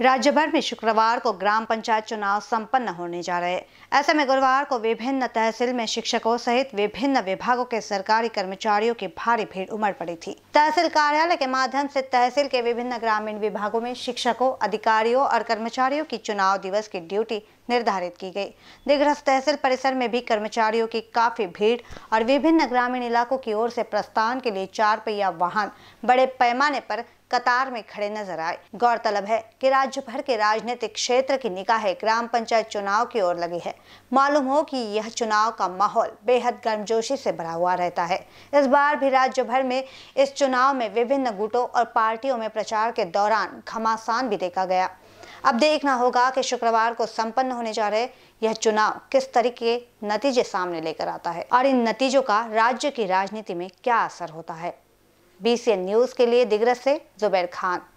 राज्य भर में शुक्रवार को ग्राम पंचायत चुनाव संपन्न होने जा रहे ऐसे में गुरुवार को विभिन्न तहसील में शिक्षकों सहित विभिन्न विभागों के सरकारी कर्मचारियों की भारी भीड़ उमड़ पड़ी थी तहसील कार्यालय के माध्यम से तहसील के विभिन्न ग्रामीण विभागों में शिक्षकों अधिकारियों और कर्मचारियों की चुनाव दिवस की ड्यूटी निर्धारित की गयी दिग्रस तहसील परिसर में भी कर्मचारियों की काफी भीड़ और विभिन्न ग्रामीण इलाकों की ओर से प्रस्थान के लिए चार पहिया वाहन बड़े पैमाने पर कतार में खड़े नजर आए गौरतलब है कि राज्य भर के राजनीतिक क्षेत्र की निकाहे ग्राम पंचायत चुनाव की ओर लगी है मालूम हो कि यह चुनाव का माहौल बेहद गर्मजोशी से भरा हुआ रहता है इस बार भी राज्य भर में इस चुनाव में विभिन्न गुटों और पार्टियों में प्रचार के दौरान घमासान भी देखा गया अब देखना होगा कि शुक्रवार को संपन्न होने जा रहे यह चुनाव किस तरीके नतीजे सामने लेकर आता है और इन नतीजों का राज्य की राजनीति में क्या असर होता है बीसीएन न्यूज़ के लिए दिग्रज से जुबैर खान